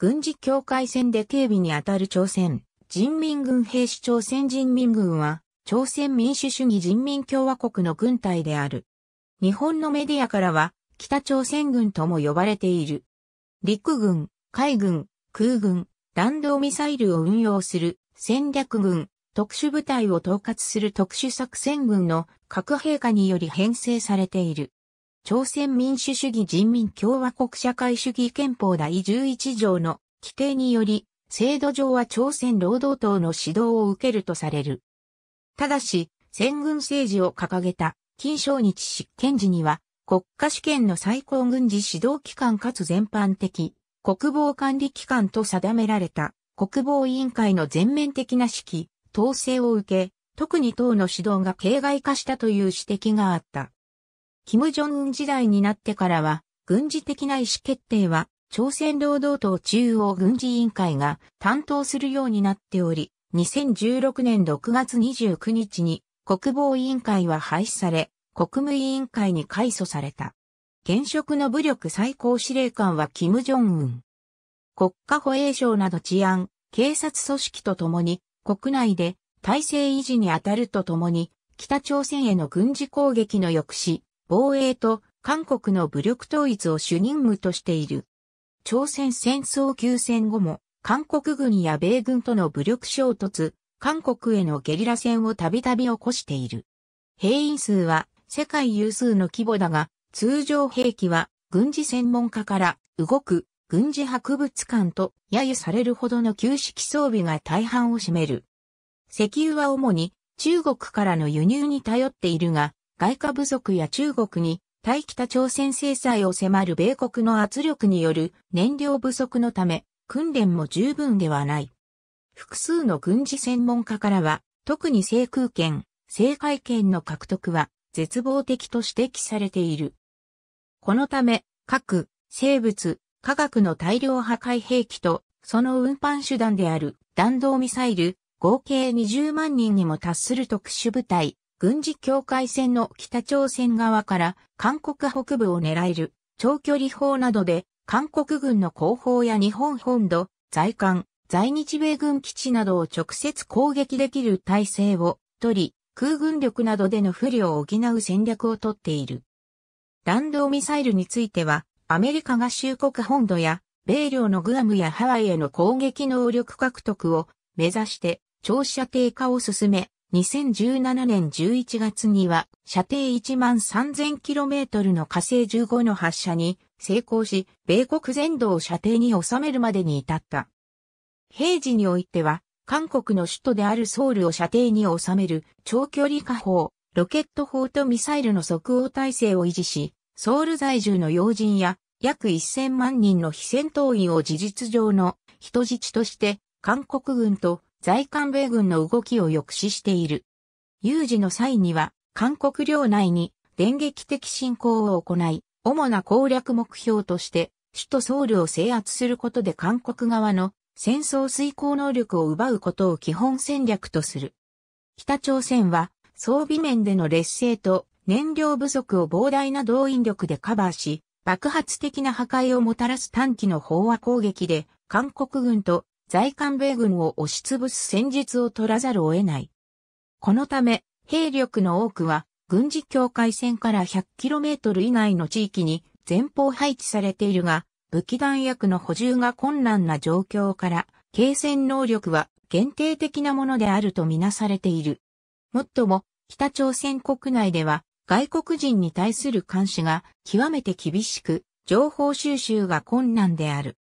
軍事境界線で警備に当たる朝鮮人民軍兵士朝鮮人民軍は朝鮮民主主義人民共和国の軍隊である。日本のメディアからは北朝鮮軍とも呼ばれている。陸軍、海軍、空軍、弾道ミサイルを運用する戦略軍、特殊部隊を統括する特殊作戦軍の核兵化により編成されている。朝鮮民主主義人民共和国社会主義憲法第11条の規定により、制度上は朝鮮労働党の指導を受けるとされる。ただし、戦軍政治を掲げた、金正日執権時には、国家主権の最高軍事指導機関かつ全般的、国防管理機関と定められた、国防委員会の全面的な指揮、統制を受け、特に党の指導が形骸化したという指摘があった。金正恩時代になってからは、軍事的な意思決定は、朝鮮労働党中央軍事委員会が担当するようになっており、2016年6月29日に国防委員会は廃止され、国務委員会に改組された。現職の武力最高司令官は金正恩。国家保衛省など治安、警察組織とともに、国内で体制維持に当たるとともに、北朝鮮への軍事攻撃の抑止、防衛と韓国の武力統一を主任務としている。朝鮮戦争休戦後も、韓国軍や米軍との武力衝突、韓国へのゲリラ戦をたびたび起こしている。兵員数は世界有数の規模だが、通常兵器は軍事専門家から動く軍事博物館と揶揄されるほどの旧式装備が大半を占める。石油は主に中国からの輸入に頼っているが、外貨不足や中国に対北朝鮮制裁を迫る米国の圧力による燃料不足のため、訓練も十分ではない。複数の軍事専門家からは、特に制空権、制海権の獲得は絶望的と指摘されている。このため、核、生物、化学の大量破壊兵器と、その運搬手段である弾道ミサイル、合計20万人にも達する特殊部隊、軍事境界線の北朝鮮側から韓国北部を狙える長距離砲などで韓国軍の後方や日本本土、在韓、在日米軍基地などを直接攻撃できる体制を取り、空軍力などでの不慮を補う戦略をとっている。弾道ミサイルについては、アメリカが州国本土や、米領のグアムやハワイへの攻撃能力獲得を目指して、長射程化を進め、2017年11月には射程1万 3000km の火星15の発射に成功し、米国全土を射程に収めるまでに至った。平時においては、韓国の首都であるソウルを射程に収める長距離火砲、ロケット砲とミサイルの即応体制を維持し、ソウル在住の要人や約1000万人の非戦闘員を事実上の人質として韓国軍と在韓米軍の動きを抑止している。有事の際には、韓国領内に電撃的進攻を行い、主な攻略目標として、首都ソウルを制圧することで韓国側の戦争遂行能力を奪うことを基本戦略とする。北朝鮮は装備面での劣勢と燃料不足を膨大な動員力でカバーし、爆発的な破壊をもたらす短期の飽和攻撃で韓国軍と在韓米軍を押し潰す戦術を取らざるを得ない。このため、兵力の多くは、軍事境界線から 100km 以内の地域に前方配置されているが、武器弾薬の補充が困難な状況から、継戦能力は限定的なものであるとみなされている。もっとも、北朝鮮国内では、外国人に対する監視が極めて厳しく、情報収集が困難である。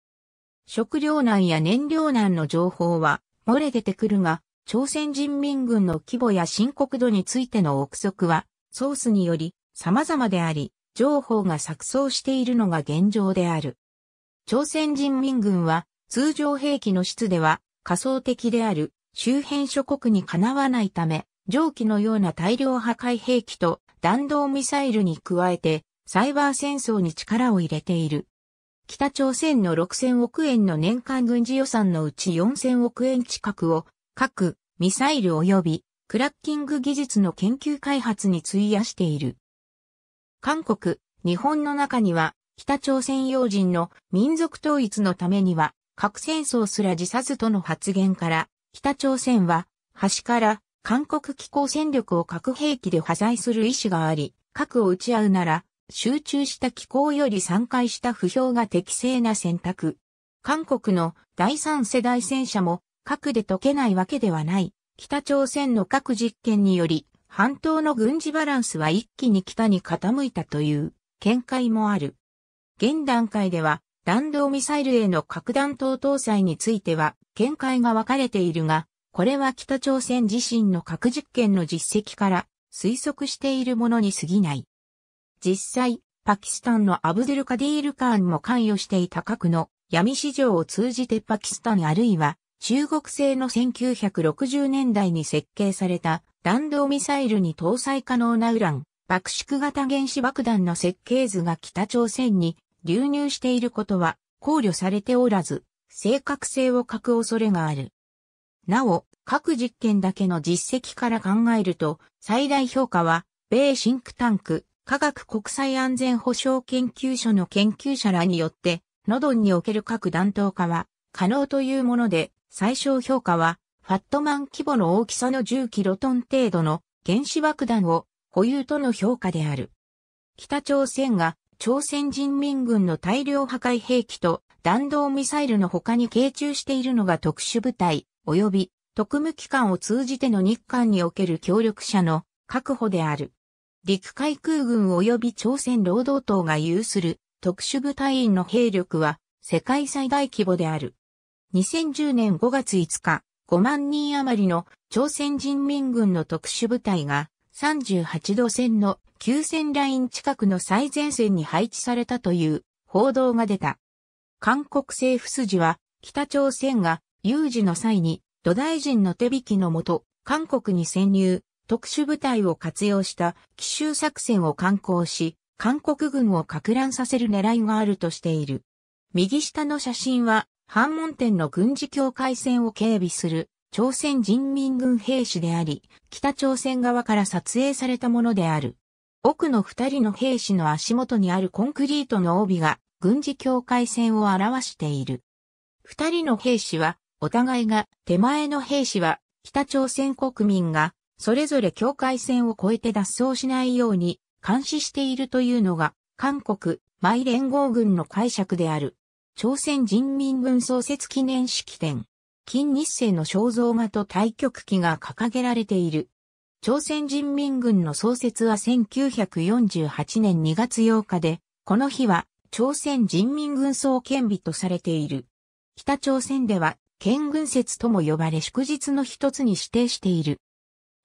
食糧難や燃料難の情報は漏れ出てくるが、朝鮮人民軍の規模や深刻度についての憶測は、ソースにより様々であり、情報が錯綜しているのが現状である。朝鮮人民軍は、通常兵器の質では仮想的である周辺諸国にかなわないため、蒸気のような大量破壊兵器と弾道ミサイルに加えてサイバー戦争に力を入れている。北朝鮮の6000億円の年間軍事予算のうち4000億円近くを、核、ミサイル及び、クラッキング技術の研究開発に費やしている。韓国、日本の中には、北朝鮮要人の民族統一のためには、核戦争すら辞さずとの発言から、北朝鮮は、端から韓国機構戦力を核兵器で破壊する意思があり、核を打ち合うなら、集中した気候より散開した不評が適正な選択。韓国の第三世代戦車も核で解けないわけではない。北朝鮮の核実験により、半島の軍事バランスは一気に北に傾いたという見解もある。現段階では、弾道ミサイルへの核弾頭搭載については、見解が分かれているが、これは北朝鮮自身の核実験の実績から推測しているものに過ぎない。実際、パキスタンのアブデルカディール・カーンも関与していた核の闇市場を通じてパキスタンあるいは中国製の1960年代に設計された弾道ミサイルに搭載可能なウラン、爆縮型原子爆弾の設計図が北朝鮮に流入していることは考慮されておらず、正確性を欠く恐れがある。なお、各実験だけの実績から考えると、最大評価は、米シンクタンク、科学国際安全保障研究所の研究者らによって、ノドンにおける核弾頭化は可能というもので、最小評価は、ファットマン規模の大きさの10キロトン程度の原子爆弾を保有との評価である。北朝鮮が朝鮮人民軍の大量破壊兵器と弾道ミサイルの他に傾注しているのが特殊部隊及び特務機関を通じての日韓における協力者の確保である。陸海空軍及び朝鮮労働党が有する特殊部隊員の兵力は世界最大規模である。2010年5月5日、5万人余りの朝鮮人民軍の特殊部隊が38度線の9000ライン近くの最前線に配置されたという報道が出た。韓国政府筋は北朝鮮が有事の際に土台人の手引きのもと韓国に潜入、特殊部隊を活用した奇襲作戦を敢行し、韓国軍を拡乱させる狙いがあるとしている。右下の写真は、反門店の軍事境界線を警備する朝鮮人民軍兵士であり、北朝鮮側から撮影されたものである。奥の二人の兵士の足元にあるコンクリートの帯が軍事境界線を表している。二人の兵士は、お互いが、手前の兵士は、北朝鮮国民がそれぞれ境界線を越えて脱走しないように監視しているというのが、韓国、マイ連合軍の解釈である。朝鮮人民軍創設記念式典。金日成の肖像画と対局旗が掲げられている。朝鮮人民軍の創設は1948年2月8日で、この日は朝鮮人民軍創建日とされている。北朝鮮では、県軍節とも呼ばれ祝日の一つに指定している。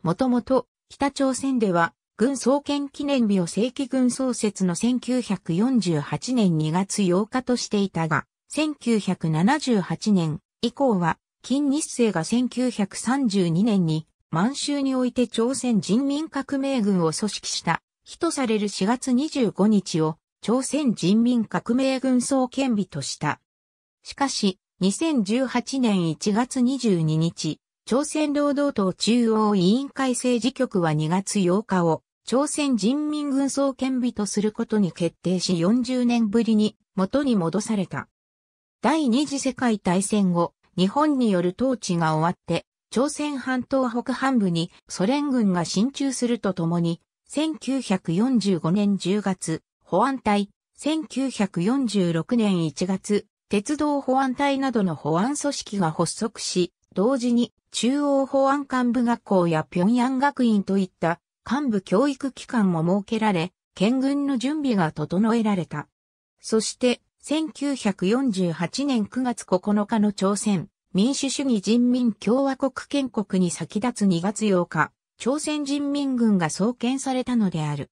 もともと、北朝鮮では、軍創建記念日を正規軍創設の1948年2月8日としていたが、1978年以降は、金日成が1932年に満州において朝鮮人民革命軍を組織した日とされる4月25日を朝鮮人民革命軍創建日とした。しかし、2018年1月22日、朝鮮労働党中央委員会政治局は2月8日を朝鮮人民軍総権日とすることに決定し40年ぶりに元に戻された。第二次世界大戦後、日本による統治が終わって、朝鮮半島北半部にソ連軍が進駐するとともに、1945年10月、保安隊、1946年1月、鉄道保安隊などの保安組織が発足し、同時に中央保安幹部学校や平壌学院といった幹部教育機関も設けられ、県軍の準備が整えられた。そして、1948年9月9日の朝鮮民主主義人民共和国建国に先立つ2月8日、朝鮮人民軍が創建されたのである。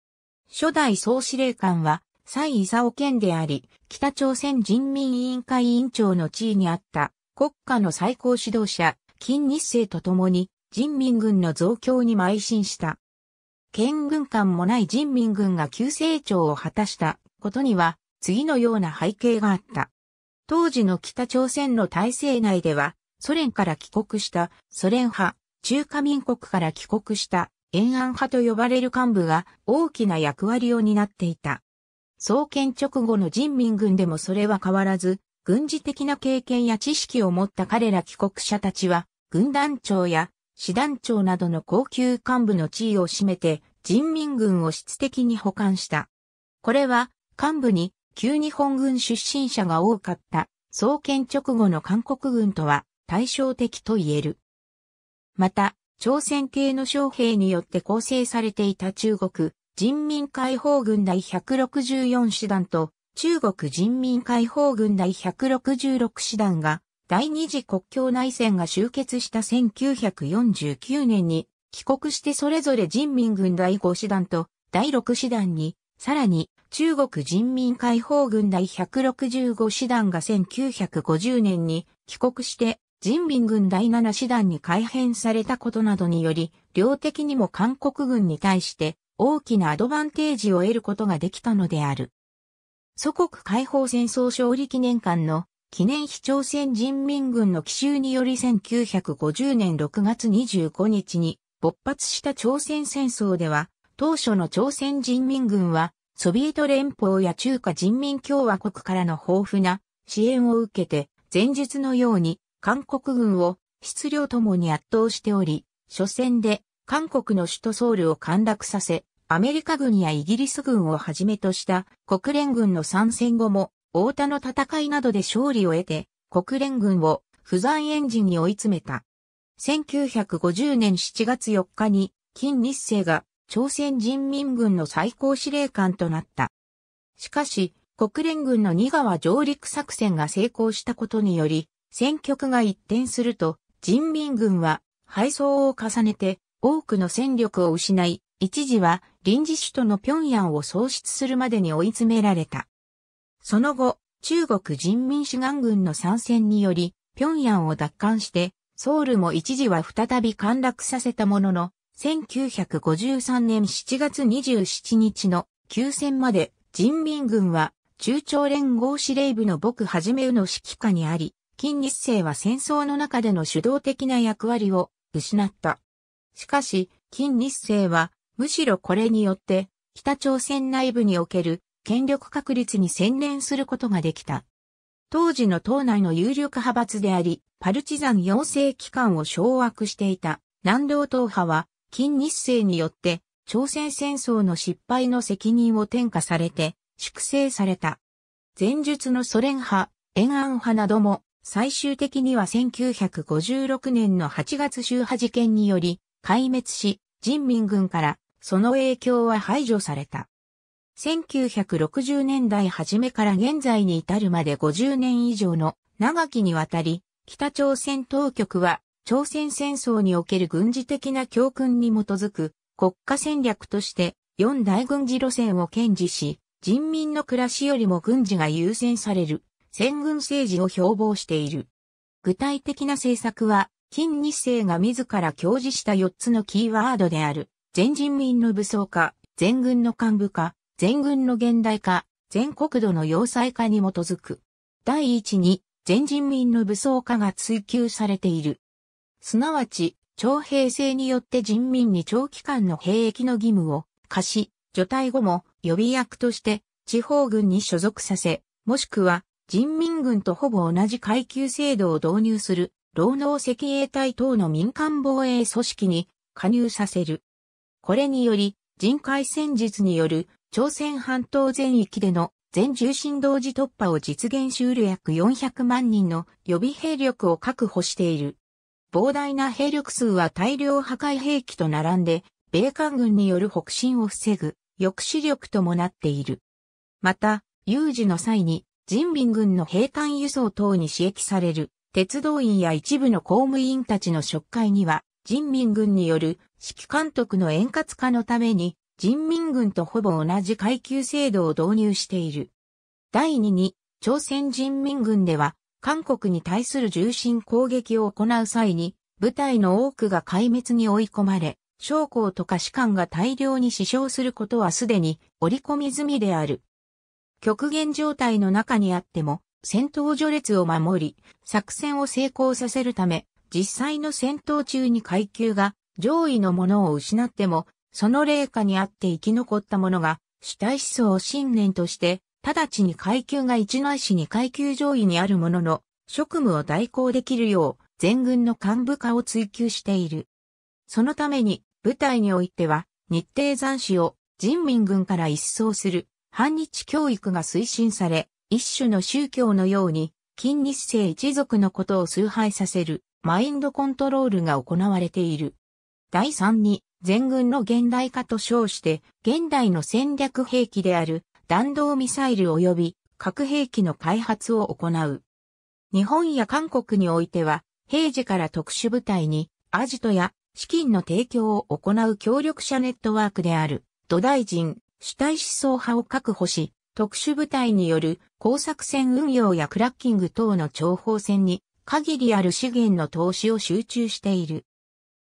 初代総司令官は、蔡伊佐健であり、北朝鮮人民委員会委員長の地位にあった国家の最高指導者、金日成と共に人民軍の増強に邁進した。県軍艦もない人民軍が急成長を果たしたことには次のような背景があった。当時の北朝鮮の体制内ではソ連から帰国したソ連派、中華民国から帰国した延安派と呼ばれる幹部が大きな役割を担っていた。創建直後の人民軍でもそれは変わらず、軍事的な経験や知識を持った彼ら帰国者たちは、軍団長や師団長などの高級幹部の地位を占めて人民軍を質的に保管した。これは幹部に旧日本軍出身者が多かった創建直後の韓国軍とは対照的と言える。また、朝鮮系の将兵によって構成されていた中国人民解放軍第164師団と中国人民解放軍第166師団が第二次国境内戦が終結した1949年に帰国してそれぞれ人民軍第5師団と第6師団に、さらに中国人民解放軍第165師団が1950年に帰国して人民軍第7師団に改編されたことなどにより、量的にも韓国軍に対して大きなアドバンテージを得ることができたのである。祖国解放戦争勝利記念館の記念碑朝鮮人民軍の奇襲により1950年6月25日に勃発した朝鮮戦争では、当初の朝鮮人民軍は、ソビエト連邦や中華人民共和国からの豊富な支援を受けて、前述のように韓国軍を質量ともに圧倒しており、初戦で韓国の首都ソウルを陥落させ、アメリカ軍やイギリス軍をはじめとした国連軍の参戦後も大田の戦いなどで勝利を得て、国連軍を不残エンジンに追い詰めた。1950年7月4日に、金日成が朝鮮人民軍の最高司令官となった。しかし、国連軍の二川上陸作戦が成功したことにより、戦局が一転すると、人民軍は敗走を重ねて多くの戦力を失い、一時は臨時首都の平壌を喪失するまでに追い詰められた。その後、中国人民志願軍の参戦により、平壌を奪還して、ソウルも一時は再び陥落させたものの、1953年7月27日の休戦まで人民軍は中朝連合司令部の僕はじめの指揮下にあり、金日成は戦争の中での主導的な役割を失った。しかし、金日成はむしろこれによって北朝鮮内部における権力確立に専念することができた。当時の党内の有力派閥であり、パルチザン養成機関を掌握していた南道党派は、金日成によって朝鮮戦争の失敗の責任を転嫁されて粛清された。前述のソ連派、延安派なども最終的には1956年の8月周波事件により壊滅し、人民軍からその影響は排除された。1960年代初めから現在に至るまで50年以上の長きにわたり、北朝鮮当局は朝鮮戦争における軍事的な教訓に基づく国家戦略として四大軍事路線を堅持し、人民の暮らしよりも軍事が優先される戦軍政治を標榜している。具体的な政策は、金日成が自ら教示した4つのキーワードである、全人民の武装化、全軍の幹部化、全軍の現代化、全国土の要塞化に基づく。第一に、全人民の武装化が追求されている。すなわち、徴兵制によって人民に長期間の兵役の義務を課し、除隊後も予備役として地方軍に所属させ、もしくは人民軍とほぼ同じ階級制度を導入する労働赤衛隊等の民間防衛組織に加入させる。これにより人海戦術による朝鮮半島全域での全重心同時突破を実現しうる約400万人の予備兵力を確保している。膨大な兵力数は大量破壊兵器と並んで、米韓軍による北進を防ぐ抑止力ともなっている。また、有事の際に人民軍の兵艦輸送等に刺激される鉄道員や一部の公務員たちの職会には人民軍による指揮監督の円滑化のために人民軍とほぼ同じ階級制度を導入している。第2に、朝鮮人民軍では、韓国に対する重心攻撃を行う際に、部隊の多くが壊滅に追い込まれ、将校とか士官が大量に死傷することはすでに織り込み済みである。極限状態の中にあっても、戦闘序列を守り、作戦を成功させるため、実際の戦闘中に階級が上位のものを失っても、その霊下にあって生き残った者が、主体思想を信念として、直ちに階級が一内いしに階級上位にある者の職務を代行できるよう、全軍の幹部化を追求している。そのために、部隊においては、日程残死を人民軍から一掃する、反日教育が推進され、一種の宗教のように、近日生一族のことを崇拝させる、マインドコントロールが行われている。第3に、全軍の現代化と称して、現代の戦略兵器である弾道ミサイル及び核兵器の開発を行う。日本や韓国においては、平時から特殊部隊にアジトや資金の提供を行う協力者ネットワークである土台人、主体思想派を確保し、特殊部隊による工作船運用やクラッキング等の情報戦に限りある資源の投資を集中している。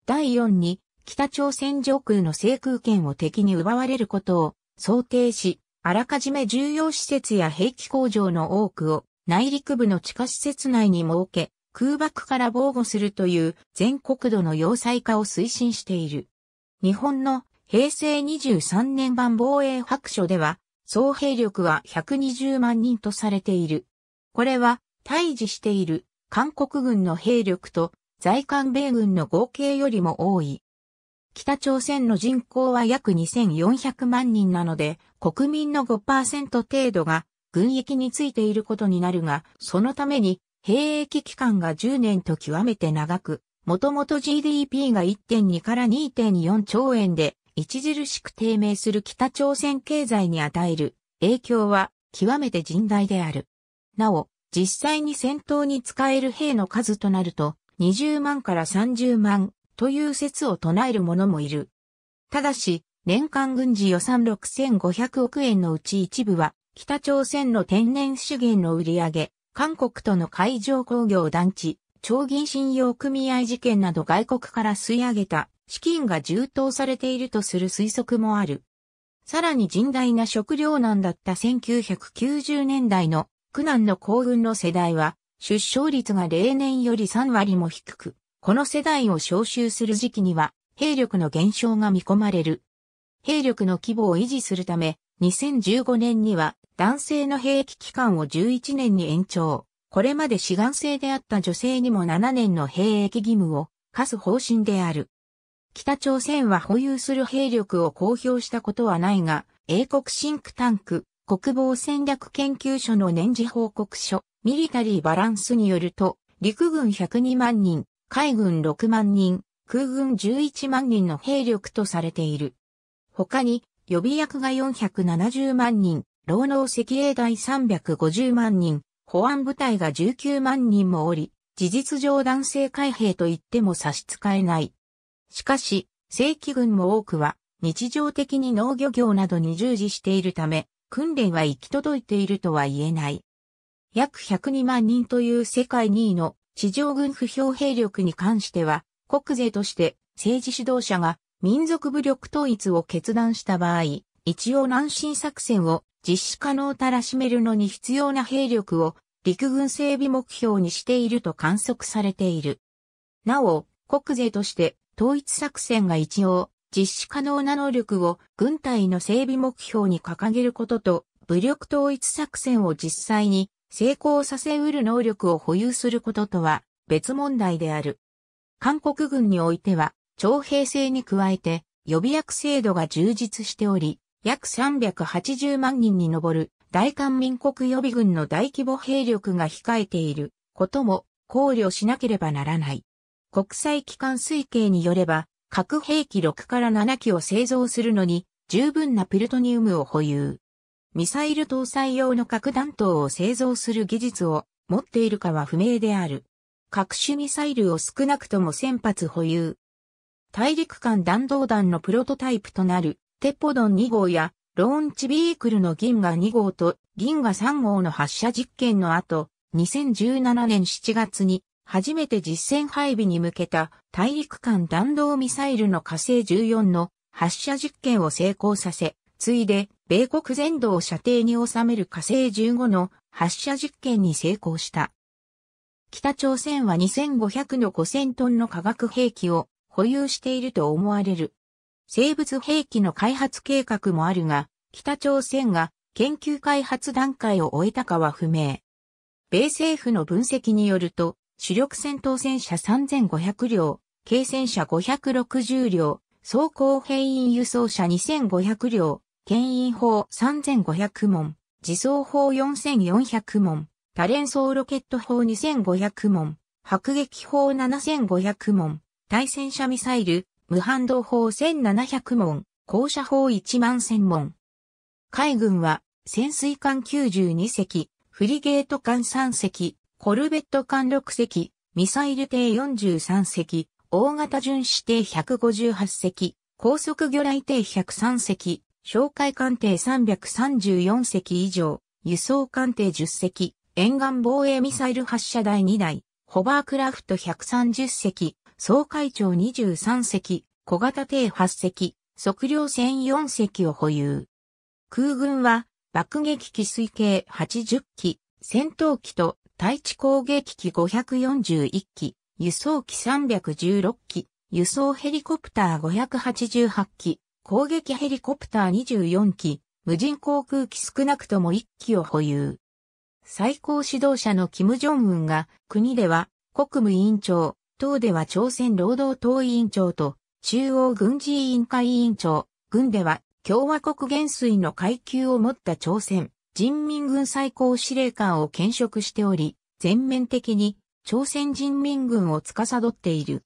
第4に北朝鮮上空の制空権を敵に奪われることを想定し、あらかじめ重要施設や兵器工場の多くを内陸部の地下施設内に設け、空爆から防護するという全国土の要塞化を推進している。日本の平成23年版防衛白書では、総兵力は120万人とされている。これは、退治している韓国軍の兵力と在韓米軍の合計よりも多い。北朝鮮の人口は約2400万人なので、国民の5%程度が軍役についていることになるが、そのために兵役期間が10年と極めて長く、もともと GDP が1.2から2.4兆円で、著しく低迷する北朝鮮経済に与える影響は極めて甚大である。なお、実際に戦闘に使える兵の数となると、20万から30万という説を唱える者もいる。ただし、年間軍事予算6500億円のうち一部は、北朝鮮の天然資源の売り上げ、韓国との海上工業団地、超銀信用組合事件など外国から吸い上げた資金が充当されているとする推測もある。さらに甚大な食糧難だった1990年代の苦難の幸運の世代は出生率が例年より3割も低く、この世代を招集する時期には、兵力の減少が見込まれる。兵力の規模を維持するため、2015年には男性の兵役期間を11年に延長。これまで志願制であった女性にも7年の兵役義務を課す方針である。北朝鮮は保有する兵力を公表したことはないが、英国シンクタンク、国防戦略研究所の年次報告書、ミリタリーバランスによると、陸軍102万人、海軍6万人、空軍11万人の兵力とされている。他に、予備役が470万人、労農赤衛隊350万人、保安部隊が19万人もおり、事実上男性海兵と言っても差し支えない。しかし、正規軍も多くは、日常的に農漁業などに従事しているため、訓練は行き届いているとは言えない。約102万人という世界2位の地上軍不評兵力に関しては、国税として政治指導者が民族武力統一を決断した場合、一応南進作戦を実施可能たらしめるのに必要な兵力を陸軍整備目標にしていると観測されている。なお、国税として統一作戦が一応実施可能な能力を軍隊の整備目標に掲げることと武力統一作戦を実際に成功させうる能力を保有することとは別問題である。韓国軍においては、徴兵制に加えて予備役制度が充実しており、約380万人に上る大韓民国予備軍の大規模兵力が控えていることも考慮しなければならない。国際機関推計によれば、核兵器6から7機を製造するのに十分なプルトニウムを保有。ミサイル搭載用の核弾頭を製造する技術を持っているかは不明である。各種ミサイルを少なくとも1000発保有。大陸間弾道弾のプロトタイプとなるテポドン2号やローンチビークルの銀河2号と銀河3号の発射実験の後、2017年7月に初めて実戦配備に向けた大陸間弾道ミサイルの火星14の発射実験を成功させ、ついで米国全土を射程に収める火星15の発射実験に成功した。北朝鮮は2500の5000トンの化学兵器を保有していると思われる。生物兵器の開発計画もあるが、北朝鮮が研究開発段階を終えたかは不明。米政府の分析によると、主力戦闘戦車3500両、軽戦車560両、装甲兵員輸送車2500両、牽引砲3500門、自走砲4400門、多連装ロケット砲2500門、迫撃砲7500門、対戦車ミサイル、無反動砲1700門、高射砲1万1000門。海軍は、潜水艦92隻、フリゲート艦3隻、コルベット艦6隻、ミサイル艇43隻、大型巡視艇158隻、高速魚雷艇103隻、哨戒艦艇334隻以上、輸送艦艇10隻、沿岸防衛ミサイル発射台2台、ホバークラフト130隻、総会長23隻、小型艇8隻、測量船4隻を保有。空軍は、爆撃機推計80機、戦闘機と対地攻撃機541機、輸送機316機、輸送ヘリコプター588機、攻撃ヘリコプター24機、無人航空機少なくとも1機を保有。最高指導者の金正恩が、国では国務委員長、党では朝鮮労働党委員長と、中央軍事委員会委員長、軍では共和国元帥の階級を持った朝鮮人民軍最高司令官を兼職しており、全面的に朝鮮人民軍を司っている。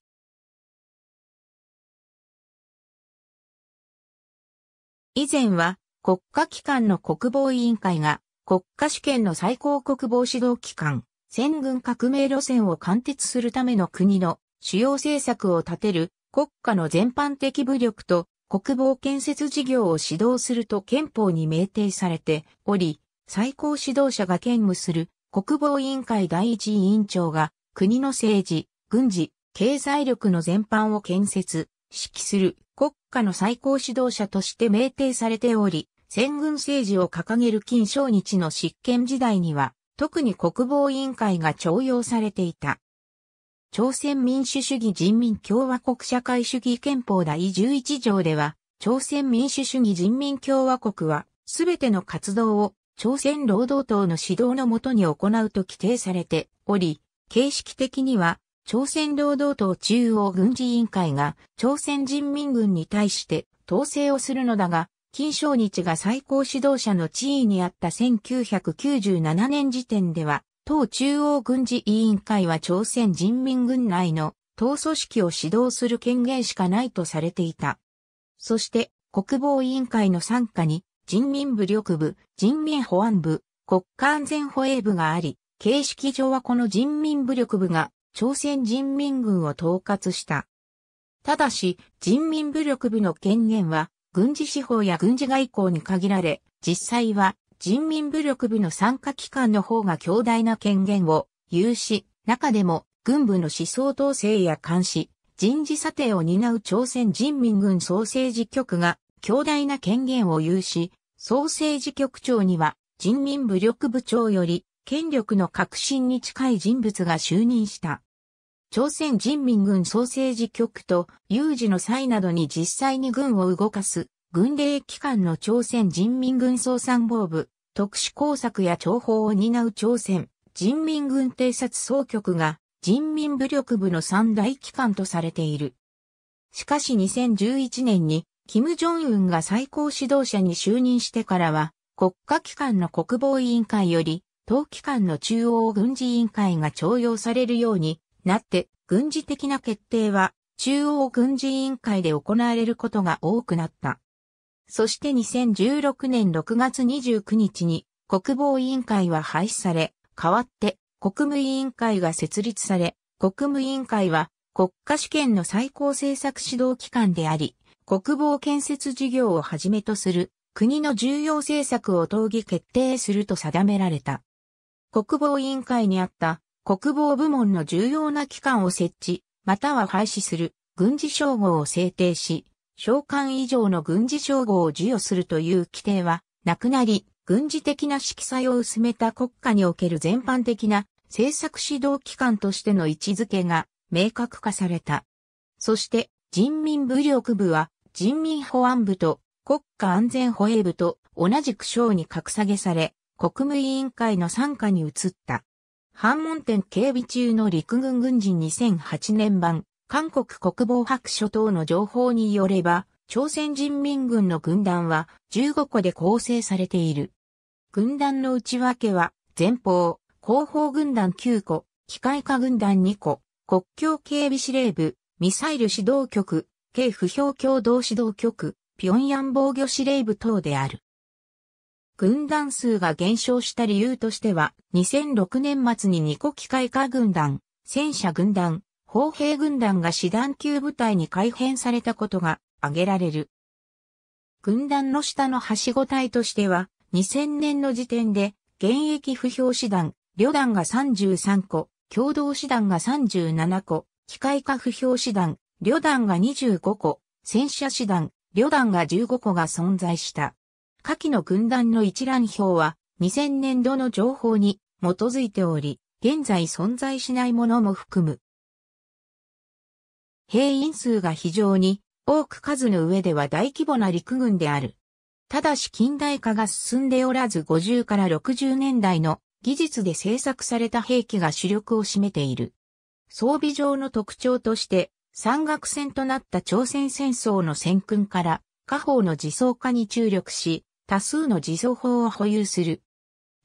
以前は国家機関の国防委員会が国家主権の最高国防指導機関、戦軍革命路線を貫徹するための国の主要政策を立てる国家の全般的武力と国防建設事業を指導すると憲法に明定されており、最高指導者が兼務する国防委員会第一委員長が国の政治、軍事、経済力の全般を建設、指揮する国家の最高指導者として命定されており、戦軍政治を掲げる金正日の執権時代には、特に国防委員会が徴用されていた。朝鮮民主主義人民共和国社会主義憲法第11条では、朝鮮民主主義人民共和国は、すべての活動を朝鮮労働党の指導のもとに行うと規定されており、形式的には朝鮮労働党中央軍事委員会が朝鮮人民軍に対して統制をするのだが、金正日が最高指導者の地位にあった1997年時点では、党中央軍事委員会は朝鮮人民軍内の党組織を指導する権限しかないとされていた。そして国防委員会の参加に人民武力部、人民保安部、国家安全保衛部があり、形式上はこの人民武力部が朝鮮人民軍を統括した。ただし、人民武力部の権限は、軍事司法や軍事外交に限られ、実際は、人民武力部の参加機関の方が強大な権限を有し、中でも、軍部の思想統制や監視、人事査定を担う朝鮮人民軍総政治局が強大な権限を有し、総政治局長には人民武力部長より権力の核心に近い人物が就任した。朝鮮人民軍総政治局と有事の際などに実際に軍を動かす軍令機関の朝鮮人民軍総参謀部、特殊工作や諜報を担う朝鮮人民軍偵察総局が人民武力部の三大機関とされている。しかし2011年に、金正恩が最高指導者に就任してからは、国家機関の国防委員会より、当機関の中央軍事委員会が徴用されるようになって軍事的な決定は中央軍事委員会で行われることが多くなった。そして2016年6月29日に国防委員会は廃止され、代わって国務委員会が設立され、国務委員会は国家主権の最高政策指導機関であり、国防建設事業をはじめとする国の重要政策を討議決定すると定められた。国防委員会にあった国防部門の重要な機関を設置、または廃止する、軍事称号を制定し、召喚以上の軍事称号を授与するという規定は、なくなり、軍事的な色彩を薄めた国家における全般的な政策指導機関としての位置づけが明確化された。そして、人民武力部は人民保安部と国家安全保衛部と同じく省に格下げされ、国務委員会の参加に移った。反問店警備中の陸軍軍人2008年版、韓国国防白書等の情報によれば、朝鮮人民軍の軍団は15個で構成されている。軍団の内訳は、前方、後方軍団9個、機械化軍団2個、国境警備司令部、ミサイル指導局、軽不評共同指導局、平壌防御司令部等である。軍団数が減少した理由としては、2006年末に2個機械化軍団、戦車軍団、砲兵軍団が師団級部隊に改編されたことが挙げられる。軍団の下のはしご隊としては、2000年の時点で、現役不評師団、旅団が33個、共同師団が37個、機械化不評師団、旅団が25個、戦車師団、旅団が15個が存在した。下記の軍団の一覧表は2000年度の情報に基づいており、現在存在しないものも含む。兵員数が非常に多く数の上では大規模な陸軍である。ただし近代化が進んでおらず50から60年代の技術で製作された兵器が主力を占めている。装備上の特徴として、山岳戦となった朝鮮戦争の戦訓から、家宝の自走化に注力し、多数の自走砲を保有する。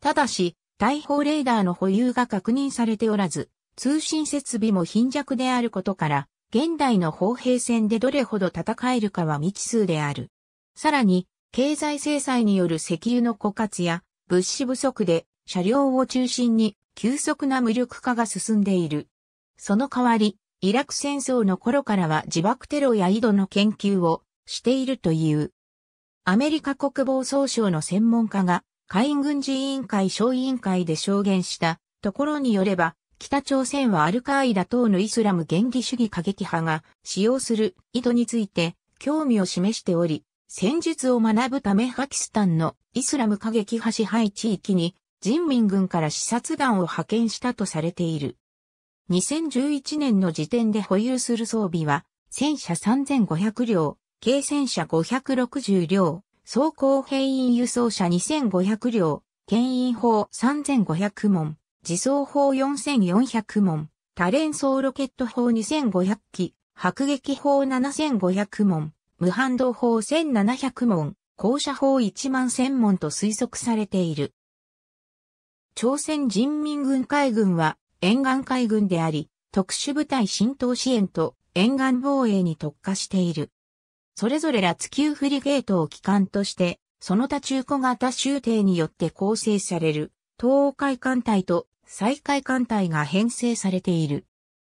ただし、大砲レーダーの保有が確認されておらず、通信設備も貧弱であることから、現代の砲兵戦でどれほど戦えるかは未知数である。さらに、経済制裁による石油の枯渇や物資不足で車両を中心に急速な無力化が進んでいる。その代わり、イラク戦争の頃からは自爆テロや井戸の研究をしているという。アメリカ国防総省の専門家が海軍事委員会小委員会で証言したところによれば、北朝鮮はアルカーイダ等のイスラム原理主義過激派が使用する意図について興味を示しており、戦術を学ぶためパキスタンのイスラム過激派支配地域に人民軍から視察団を派遣したとされている。2011年の時点で保有する装備は戦車3500両、軽戦車560両、装甲兵員輸送車2500両、牽引砲3500門、自走砲4400門、多連装ロケット砲2500機、迫撃砲7500門、無反動砲1700門、降車砲1万1000門と推測されている。朝鮮人民軍海軍は沿岸海軍であり、特殊部隊浸透支援と沿岸防衛に特化している。それぞれら地球フリゲートを機関として、その他中古型州艇によって構成される、東海艦隊と西海艦隊が編成されている。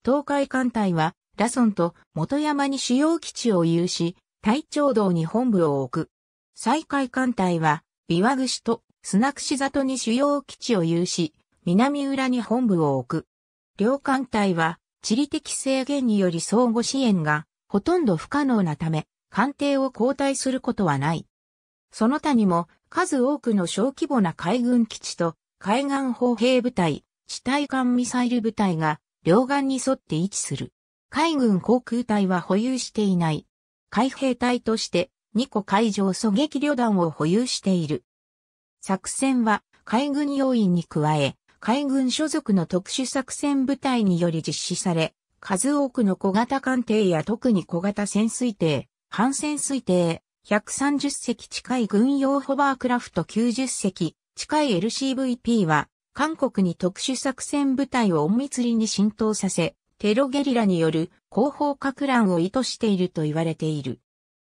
東海艦隊は、ラソンと元山に主要基地を有し、隊長道に本部を置く。西海艦隊は、琵琶串とスナクシ里に主要基地を有し、南浦に本部を置く。両艦隊は、地理的制限により相互支援がほとんど不可能なため、官邸を交代することはない。その他にも数多くの小規模な海軍基地と海岸砲兵部隊、地対艦ミサイル部隊が両岸に沿って位置する。海軍航空隊は保有していない。海兵隊として二個海上狙撃旅団を保有している。作戦は海軍要員に加え、海軍所属の特殊作戦部隊により実施され、数多くの小型艦艇や特に小型潜水艇、反戦推定、130隻近い軍用ホバークラフト90隻近い LCVP は、韓国に特殊作戦部隊を隠密裏に浸透させ、テロゲリラによる後方拡乱を意図していると言われている。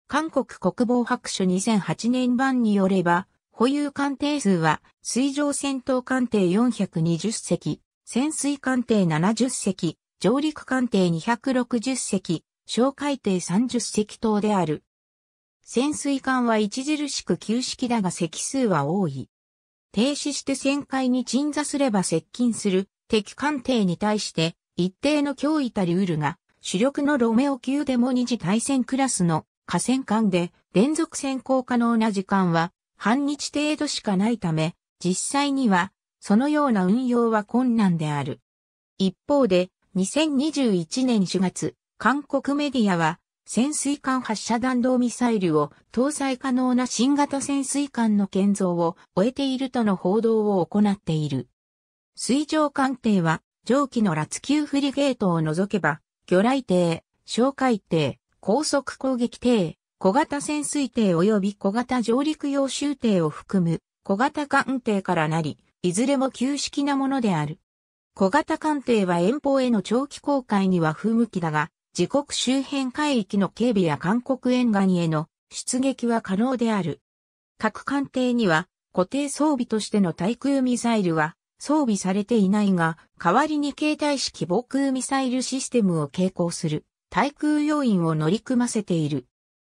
韓国国防白書2008年版によれば、保有艦艇数は水上戦闘艦艇420隻、潜水艦艇70隻、上陸艦艇260隻、小海底30隻島である。潜水艦は著しく旧式だが隻数は多い。停止して旋回に鎮座すれば接近する敵艦艇に対して一定の脅威たりうるが、主力のロメオ級でも二次対戦クラスの河川艦で連続潜航可能な時間は半日程度しかないため、実際にはそのような運用は困難である。一方で、2021年4月、韓国メディアは、潜水艦発射弾道ミサイルを搭載可能な新型潜水艦の建造を終えているとの報道を行っている。水上艦艇は、蒸気のューフリゲートを除けば、魚雷艇、哨戒艇、高速攻撃艇、小型潜水艇及び小型上陸用舟艇を含む小型艦艇からなり、いずれも旧式なものである。小型艦艇は遠方への長期航海には不向きだが、自国周辺海域の警備や韓国沿岸への出撃は可能である。各艦艇には固定装備としての対空ミサイルは装備されていないが、代わりに携帯式防空ミサイルシステムを携行する対空要員を乗り組ませている。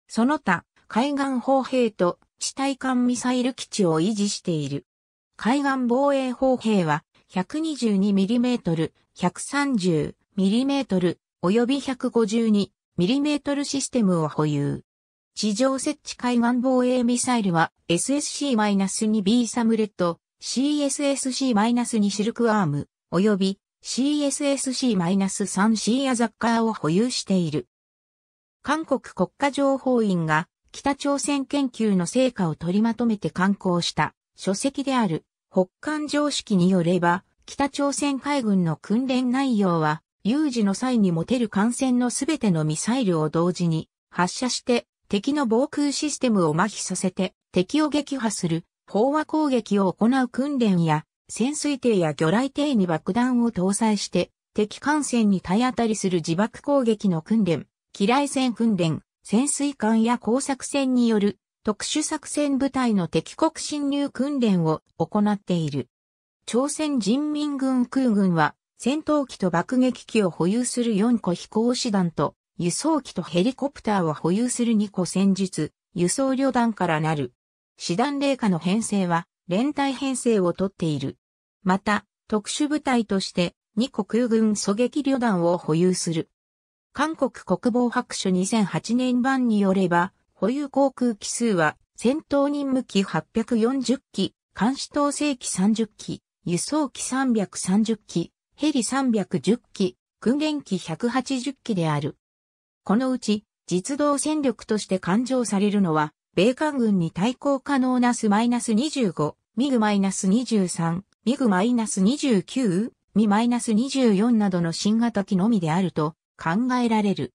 その他、海岸砲兵と地対艦ミサイル基地を維持している。海岸防衛砲兵は 122mm、130mm、及び 152mm システムを保有。地上設置海岸防衛ミサイルは SSC-2B サムレット、CSSC-2 シルクアーム、及び CSSC-3C アザッカーを保有している。韓国国家情報院が北朝鮮研究の成果を取りまとめて刊行した書籍である北韓常識によれば北朝鮮海軍の訓練内容は有事の際に持てる艦船のすべてのミサイルを同時に発射して敵の防空システムを麻痺させて敵を撃破する飽和攻撃を行う訓練や潜水艇や魚雷艇に爆弾を搭載して敵艦船に体当たりする自爆攻撃の訓練、機雷戦訓練、潜水艦や工作船による特殊作戦部隊の敵国侵入訓練を行っている。朝鮮人民軍空軍は戦闘機と爆撃機を保有する4個飛行士団と、輸送機とヘリコプターを保有する2個戦術、輸送旅団からなる。師団霊下の編成は、連帯編成をとっている。また、特殊部隊として、2個空軍狙撃旅団を保有する。韓国国防白書2008年版によれば、保有航空機数は、戦闘任務機840機、監視統制機30機、輸送機330機、ヘリ310機、訓練機180機である。このうち、実動戦力として勘定されるのは、米韓軍に対抗可能なス -25、ミグ -23、ミグ -29、ミマイナス -24 などの新型機のみであると考えられる。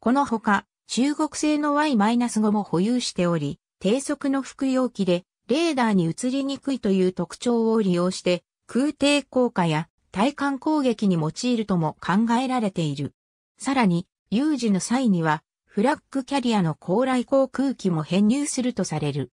このほか、中国製の Y-5 も保有しており、低速の服用機で、レーダーに移りにくいという特徴を利用して、空挺効果や対艦攻撃に用いるとも考えられている。さらに、有事の際には、フラッグキャリアの高来航空機も編入するとされる。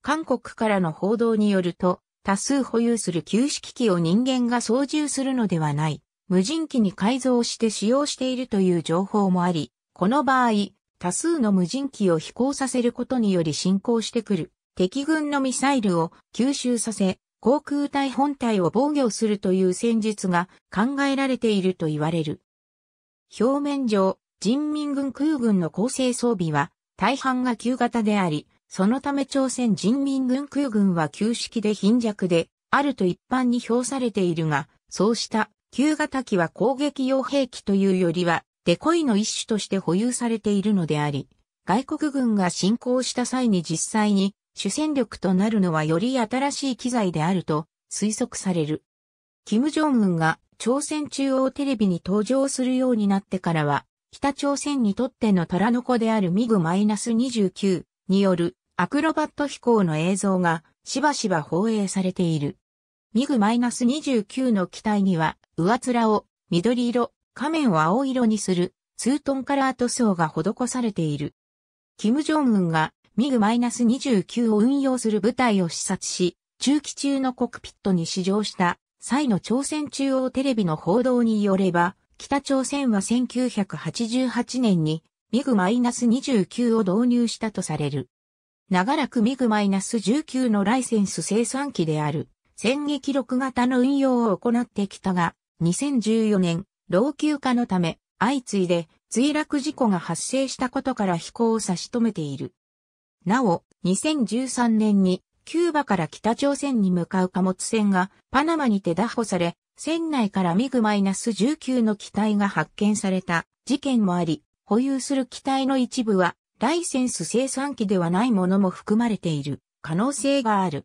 韓国からの報道によると、多数保有する旧式機を人間が操縦するのではない、無人機に改造して使用しているという情報もあり、この場合、多数の無人機を飛行させることにより進行してくる敵軍のミサイルを吸収させ、航空隊本体を防御するという戦術が考えられていると言われる。表面上、人民軍空軍の構成装備は大半が旧型であり、そのため朝鮮人民軍空軍は旧式で貧弱であると一般に評されているが、そうした旧型機は攻撃用兵器というよりはデコイの一種として保有されているのであり、外国軍が侵攻した際に実際に主戦力となるのはより新しい機材であると推測される。金正恩が朝鮮中央テレビに登場するようになってからは、北朝鮮にとっての虎の子であるミグ -29 によるアクロバット飛行の映像がしばしば放映されている。ミグ -29 の機体には上面を緑色、仮面を青色にするツートンカラー塗装が施されている。金正恩がミグ -29 を運用する部隊を視察し、中期中のコクピットに試乗した際の朝鮮中央テレビの報道によれば、北朝鮮は1988年にミグ -29 を導入したとされる。長らくミグ -19 のライセンス生産機である戦撃録型の運用を行ってきたが、2014年、老朽化のため、相次いで墜落事故が発生したことから飛行を差し止めている。なお、2013年にキューバから北朝鮮に向かう貨物船がパナマにて拿捕され、船内からミグ -19 の機体が発見された事件もあり、保有する機体の一部はライセンス生産機ではないものも含まれている可能性がある。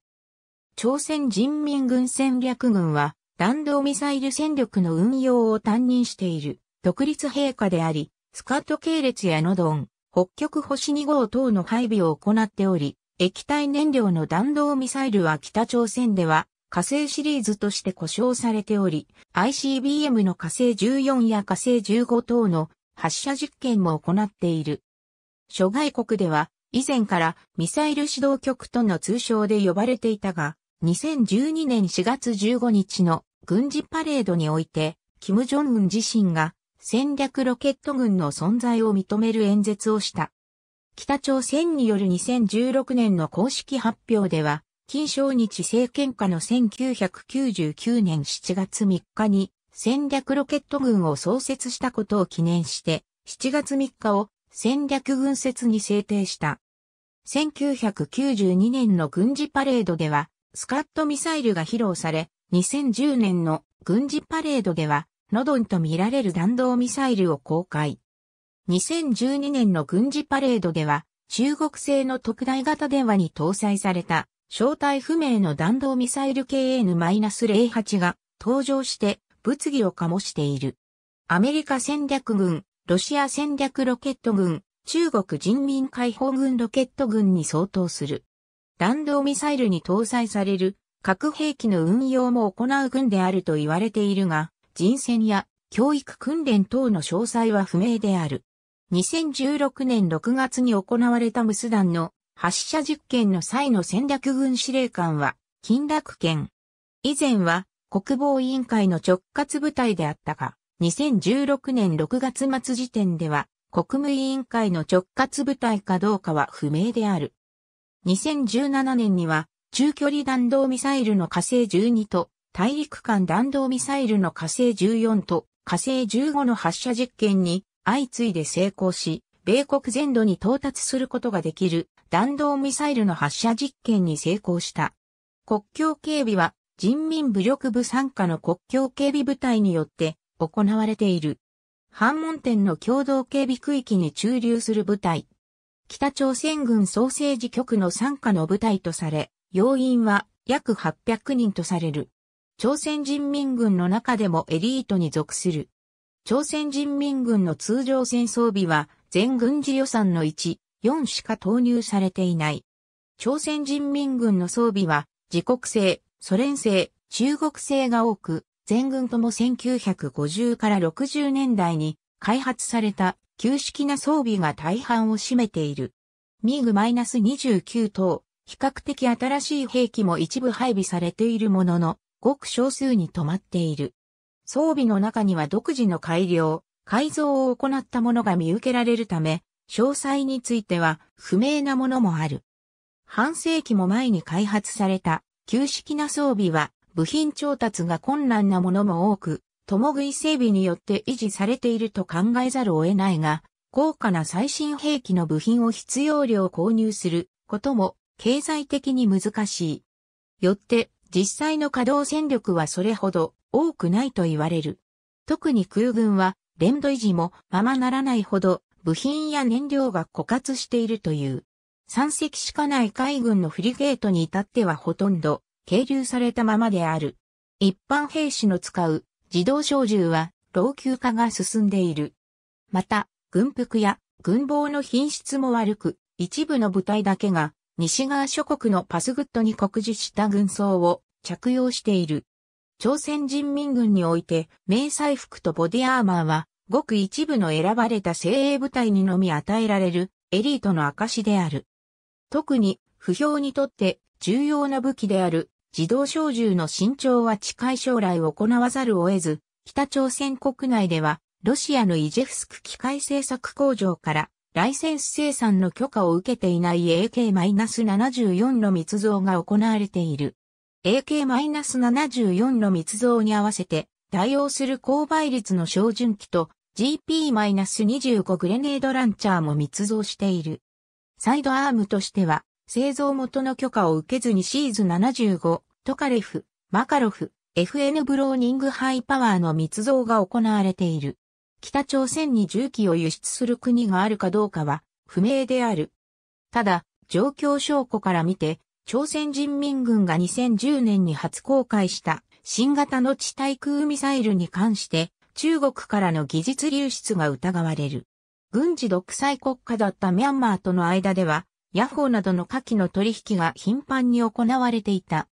朝鮮人民軍戦略軍は弾道ミサイル戦力の運用を担任している独立陛下であり、スカット系列やノドン、北極星2号等の配備を行っており、液体燃料の弾道ミサイルは北朝鮮では火星シリーズとして故障されており、ICBM の火星14や火星15等の発射実験も行っている。諸外国では以前からミサイル指導局との通称で呼ばれていたが、2012年4月15日の軍事パレードにおいて、金正恩自身が戦略ロケット軍の存在を認める演説をした。北朝鮮による2016年の公式発表では、金正日政権下の1999年7月3日に戦略ロケット軍を創設したことを記念して、7月3日を戦略軍説に制定した。1992年の軍事パレードでは、スカットミサイルが披露され、2010年の軍事パレードでは、ノドンと見られる弾道ミサイルを公開。2012年の軍事パレードでは、中国製の特大型電話に搭載された、正体不明の弾道ミサイル KN-08 が登場して物議を醸している。アメリカ戦略軍、ロシア戦略ロケット軍、中国人民解放軍ロケット軍に相当する。弾道ミサイルに搭載される核兵器の運用も行う軍であると言われているが、人選や教育訓練等の詳細は不明である。2016年6月に行われた無スダンの発射実験の際の戦略軍司令官は、金楽県。以前は国防委員会の直轄部隊であったが、2016年6月末時点では、国務委員会の直轄部隊かどうかは不明である。2017年には、中距離弾道ミサイルの火星12と大陸間弾道ミサイルの火星14と火星15の発射実験に相次いで成功し、米国全土に到達することができる弾道ミサイルの発射実験に成功した。国境警備は人民武力部参加の国境警備部隊によって行われている。反問店の共同警備区域に駐留する部隊。北朝鮮軍総政治局の参加の部隊とされ、要員は約800人とされる。朝鮮人民軍の中でもエリートに属する。朝鮮人民軍の通常戦装備は全軍事予算の1、4しか投入されていない。朝鮮人民軍の装備は自国製、ソ連製、中国製が多く、全軍とも1950から60年代に開発された旧式な装備が大半を占めている。ミーグ -29 等、比較的新しい兵器も一部配備されているものの、ごく少数に止まっている。装備の中には独自の改良、改造を行ったものが見受けられるため、詳細については不明なものもある。半世紀も前に開発された旧式な装備は部品調達が困難なものも多く、共食い整備によって維持されていると考えざるを得ないが、高価な最新兵器の部品を必要量購入することも経済的に難しい。よって実際の稼働戦力はそれほど多くないと言われる。特に空軍は、練度維持もままならないほど部品や燃料が枯渇しているという。山隻しかない海軍のフリゲートに至ってはほとんど係留されたままである。一般兵士の使う自動小銃は老朽化が進んでいる。また、軍服や軍帽の品質も悪く、一部の部隊だけが西側諸国のパスグッドに酷似した軍装を着用している。朝鮮人民軍において、迷彩服とボディアーマーは、ごく一部の選ばれた精鋭部隊にのみ与えられるエリートの証である。特に、不評にとって重要な武器である自動小銃の伸長は近い将来行わざるを得ず、北朝鮮国内ではロシアのイジェフスク機械製作工場からライセンス生産の許可を受けていない AK-74 の密造が行われている。AK-74 の密造に合わせて、対応する高倍率の照準器と GP-25 グレネードランチャーも密造している。サイドアームとしては、製造元の許可を受けずにシーズ75、トカレフ、マカロフ、FN ブローニングハイパワーの密造が行われている。北朝鮮に銃器を輸出する国があるかどうかは不明である。ただ、状況証拠から見て、朝鮮人民軍が2010年に初公開した新型の地対空ミサイルに関して中国からの技術流出が疑われる。軍事独裁国家だったミャンマーとの間では、ヤホーなどの下記の取引が頻繁に行われていた。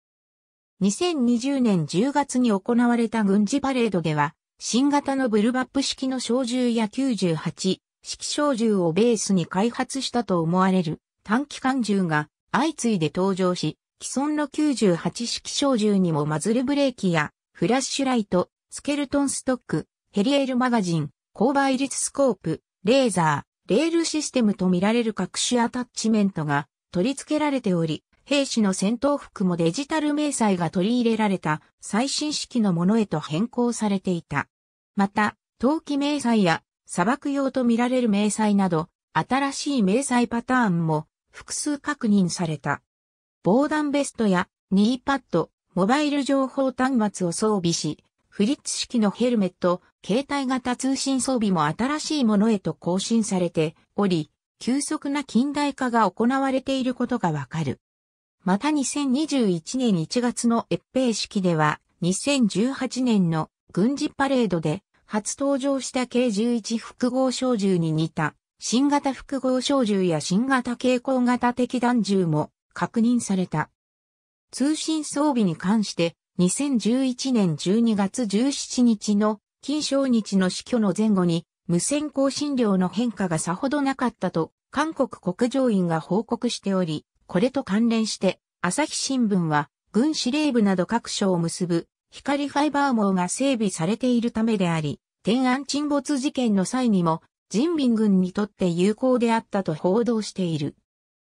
2020年10月に行われた軍事パレードでは、新型のブルバップ式の小銃や98式小銃をベースに開発したと思われる短期間銃が相次いで登場し、既存の98式小銃にもマズルブレーキやフラッシュライト、スケルトンストック、ヘリエールマガジン、高倍率スコープ、レーザー、レールシステムと見られる各種アタッチメントが取り付けられており、兵士の戦闘服もデジタル迷彩が取り入れられた最新式のものへと変更されていた。また、冬季迷彩や砂漠用と見られる迷彩など、新しい迷彩パターンも複数確認された。防弾ベストやニーパッド、モバイル情報端末を装備し、フリッツ式のヘルメット、携帯型通信装備も新しいものへと更新されており、急速な近代化が行われていることがわかる。また2021年1月の閲兵式では、2018年の軍事パレードで、初登場した k 11複合小銃に似た、新型複合小銃や新型蛍光型敵弾銃も確認された。通信装備に関して、2011年12月17日の金正日の死去の前後に無線更新量の変化がさほどなかったと韓国国情院が報告しており、これと関連して、朝日新聞は、軍司令部など各所を結ぶ、光ファイバー網が整備されているためであり、天安沈没事件の際にも、人民軍にとって有効であったと報道している。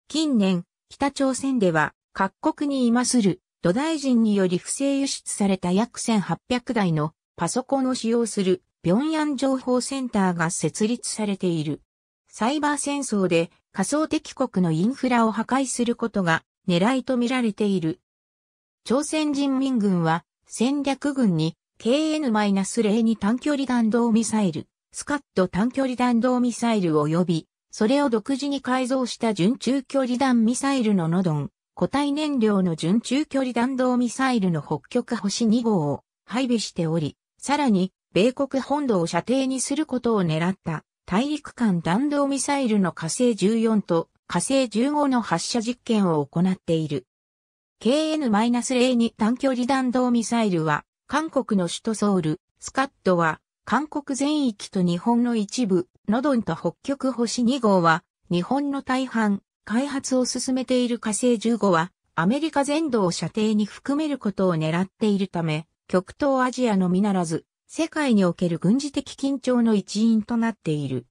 近年、北朝鮮では、各国に今する、土大臣により不正輸出された約1800台のパソコンを使用する平壌情報センターが設立されている。サイバー戦争で仮想敵国のインフラを破壊することが狙いとみられている。朝鮮人民軍は戦略軍に KN-02 短距離弾道ミサイル、スカット短距離弾道ミサイル及び、それを独自に改造した準中距離弾ミサイルのノドン、固体燃料の準中距離弾道ミサイルの北極星2号を配備しており、さらに米国本土を射程にすることを狙った大陸間弾道ミサイルの火星14と火星15の発射実験を行っている。KN-02 短距離弾道ミサイルは、韓国の首都ソウル、スカットは、韓国全域と日本の一部、ノドンと北極星2号は、日本の大半、開発を進めている火星15は、アメリカ全土を射程に含めることを狙っているため、極東アジアのみならず、世界における軍事的緊張の一因となっている。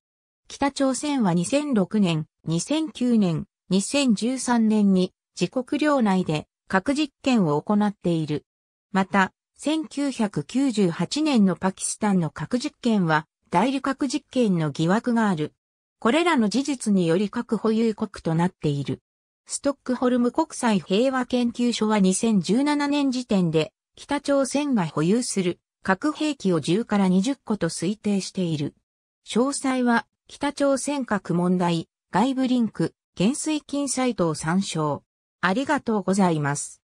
北朝鮮は2006年、2009年、2013年に自国領内で核実験を行っている。また、1998年のパキスタンの核実験は代理核実験の疑惑がある。これらの事実により核保有国となっている。ストックホルム国際平和研究所は2017年時点で北朝鮮が保有する核兵器を10から20個と推定している。詳細は、北朝鮮核問題、外部リンク、減衰金サイトを参照。ありがとうございます。